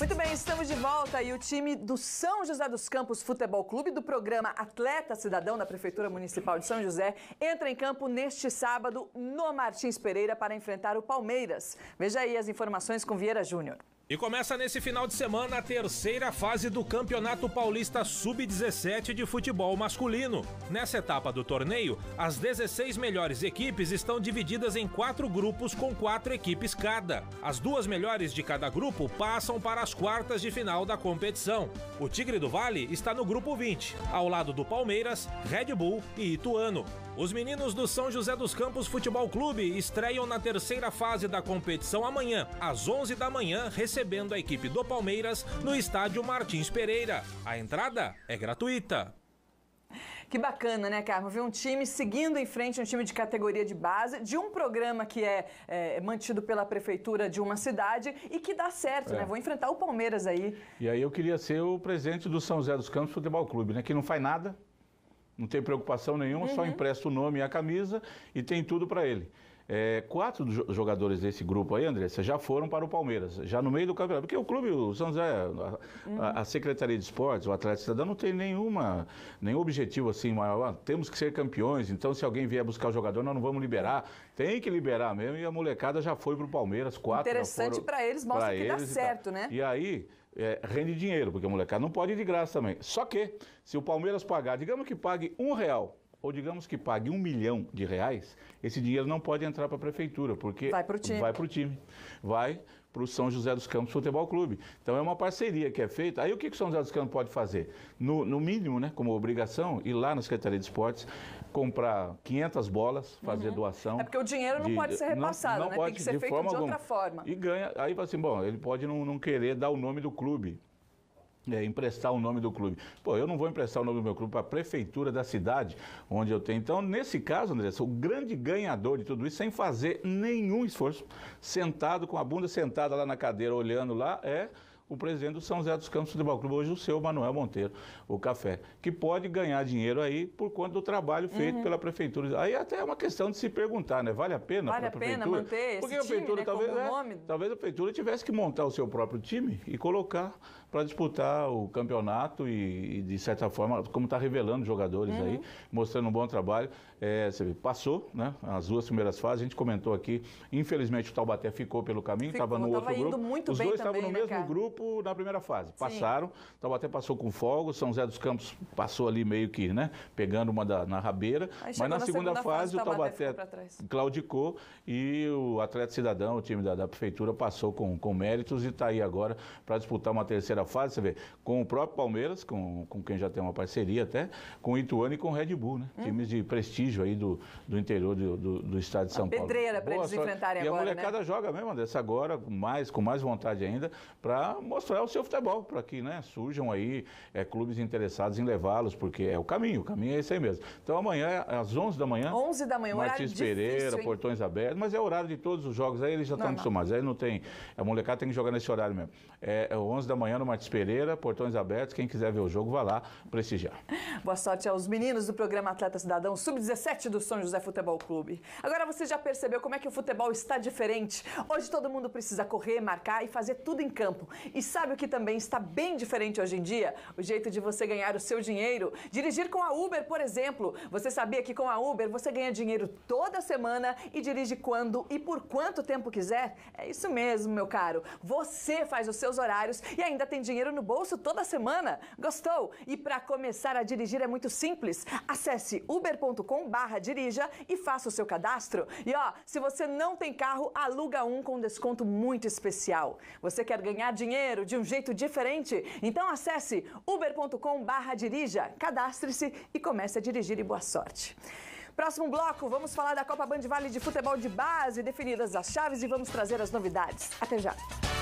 Muito bem, estamos de volta e o time do São José dos Campos Futebol Clube do programa Atleta Cidadão da Prefeitura Municipal de São José entra em campo neste sábado no Martins Pereira para enfrentar o Palmeiras. Veja aí as informações com Vieira Júnior. E começa nesse final de semana a terceira fase do Campeonato Paulista Sub-17 de futebol masculino. Nessa etapa do torneio, as 16 melhores equipes estão divididas em quatro grupos com quatro equipes cada. As duas melhores de cada grupo passam para as quartas de final da competição. O Tigre do Vale está no grupo 20, ao lado do Palmeiras, Red Bull e Ituano. Os meninos do São José dos Campos Futebol Clube estreiam na terceira fase da competição amanhã, às 11 da manhã, recebendo recebendo a equipe do Palmeiras no estádio Martins Pereira. A entrada é gratuita. Que bacana, né, Carmo? Ver um time seguindo em frente, um time de categoria de base, de um programa que é, é mantido pela prefeitura de uma cidade e que dá certo, é. né? Vou enfrentar o Palmeiras aí. E aí eu queria ser o presidente do São José dos Campos Futebol Clube, né? Que não faz nada, não tem preocupação nenhuma, uhum. só empresta o nome e a camisa e tem tudo para ele. É, quatro dos jogadores desse grupo aí, Andressa, já foram para o Palmeiras, já no meio do campeonato. Porque o clube, o São José, a, uhum. a, a Secretaria de Esportes, o Atlético Cidadão, não tem nenhuma, nenhum objetivo assim maior. Ah, temos que ser campeões, então se alguém vier buscar o jogador, nós não vamos liberar. Tem que liberar mesmo. E a molecada já foi para o Palmeiras, quatro Interessante para eles, mostra que eles dá certo, né? E aí, é, rende dinheiro, porque a molecada não pode ir de graça também. Só que, se o Palmeiras pagar, digamos que pague um real ou digamos que pague um milhão de reais, esse dinheiro não pode entrar para a prefeitura, porque vai para o time. Vai para o time. Vai para o São José dos Campos Futebol Clube. Então é uma parceria que é feita. Aí o que, o São José dos Campos pode fazer? No, no mínimo, né, como obrigação, ir lá na Secretaria de Esportes, comprar 500 bolas, fazer uhum. doação. É porque o dinheiro não pode ser repassado, não, não né? Pode, Tem que ser de feito de alguma. outra forma. E ganha. Aí assim, bom, ele pode não, não querer dar o nome do clube é, emprestar o nome do clube. Pô, eu não vou emprestar o nome do meu clube para a prefeitura da cidade onde eu tenho. Então, nesse caso, sou o grande ganhador de tudo isso, sem fazer nenhum esforço, sentado, com a bunda sentada lá na cadeira, olhando lá, é o presidente do São José dos Campos Futebol Clube, hoje o seu Manuel Monteiro, o Café, que pode ganhar dinheiro aí por conta do trabalho feito uhum. pela prefeitura. Aí até é uma questão de se perguntar, né? Vale a pena vale a prefeitura? Vale a pena manter esse Porque time, a prefeitura, né, talvez, é, é talvez a prefeitura tivesse que montar o seu próprio time e colocar para disputar o campeonato e, e de certa forma, como está revelando jogadores uhum. aí, mostrando um bom trabalho. É, você vê, passou, né? As duas primeiras fases, a gente comentou aqui, infelizmente o Taubaté ficou pelo caminho, estava no outro grupo. Os dois estavam no né, mesmo cara? grupo na primeira fase, passaram, Sim. Taubaté passou com fogo, São José dos Campos passou ali meio que, né? Pegando uma da, na rabeira, mas na, na, segunda, segunda fase, fase o Taubaté, Taubaté claudicou e o Atleta Cidadão, o time da, da prefeitura, passou com, com méritos e está aí agora para disputar uma terceira primeira fase, você vê, com o próprio Palmeiras, com, com quem já tem uma parceria até, com o Ituano e com o Red Bull, né? Hum. Times de prestígio aí do, do interior do, do, do estado de São pedreira Paulo. Pedreira para eles enfrentarem e agora. E né? a molecada né? joga mesmo, dessa agora, mais, com mais vontade ainda, para mostrar o seu futebol, para que né, surjam aí é, clubes interessados em levá-los, porque é o caminho, o caminho é esse aí mesmo. Então amanhã, às 11 da manhã. 11 da manhã, Martins Pereira, difícil, Portões Abertos, mas é o horário de todos os jogos, aí eles já estão acostumados, aí não tem. A molecada tem que jogar nesse horário mesmo. É, é 11 da manhã no Martins Pereira, portões abertos. Quem quiser ver o jogo, vá lá prestigiar. Boa sorte aos meninos do programa Atleta Cidadão Sub-17 do São José Futebol Clube. Agora você já percebeu como é que o futebol está diferente. Hoje todo mundo precisa correr, marcar e fazer tudo em campo. E sabe o que também está bem diferente hoje em dia? O jeito de você ganhar o seu dinheiro. Dirigir com a Uber, por exemplo. Você sabia que com a Uber você ganha dinheiro toda semana e dirige quando e por quanto tempo quiser? É isso mesmo, meu caro. Você faz os seus horários e ainda tem tem dinheiro no bolso toda semana. Gostou? E para começar a dirigir é muito simples. Acesse uber.com/dirija e faça o seu cadastro. E ó, se você não tem carro, aluga um com desconto muito especial. Você quer ganhar dinheiro de um jeito diferente? Então acesse uber.com/dirija, cadastre-se e comece a dirigir e boa sorte. Próximo bloco, vamos falar da Copa Band Vale de Futebol de Base, definidas as chaves e vamos trazer as novidades. Até já!